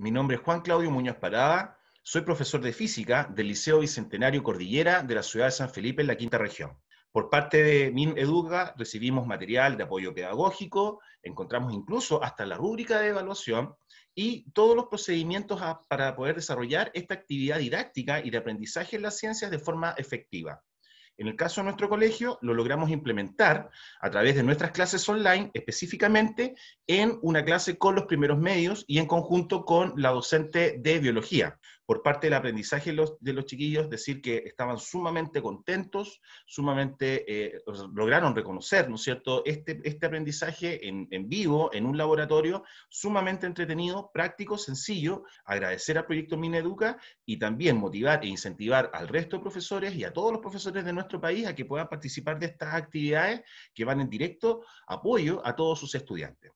Mi nombre es Juan Claudio Muñoz Parada, soy profesor de física del Liceo Bicentenario Cordillera de la ciudad de San Felipe en la quinta región. Por parte de educa recibimos material de apoyo pedagógico, encontramos incluso hasta la rúbrica de evaluación y todos los procedimientos para poder desarrollar esta actividad didáctica y de aprendizaje en las ciencias de forma efectiva. En el caso de nuestro colegio, lo logramos implementar a través de nuestras clases online, específicamente en una clase con los primeros medios y en conjunto con la docente de biología por parte del aprendizaje de los, chiquillos, decir que estaban sumamente contentos, sumamente eh, lograron reconocer, ¿no es cierto?, este, este, aprendizaje en, en, vivo, en un laboratorio, sumamente entretenido, práctico, sencillo, agradecer al proyecto Mineduca y también motivar e incentivar al resto de profesores y a todos los profesores de nuestro país a que puedan participar de estas actividades que van en directo apoyo a todos sus estudiantes.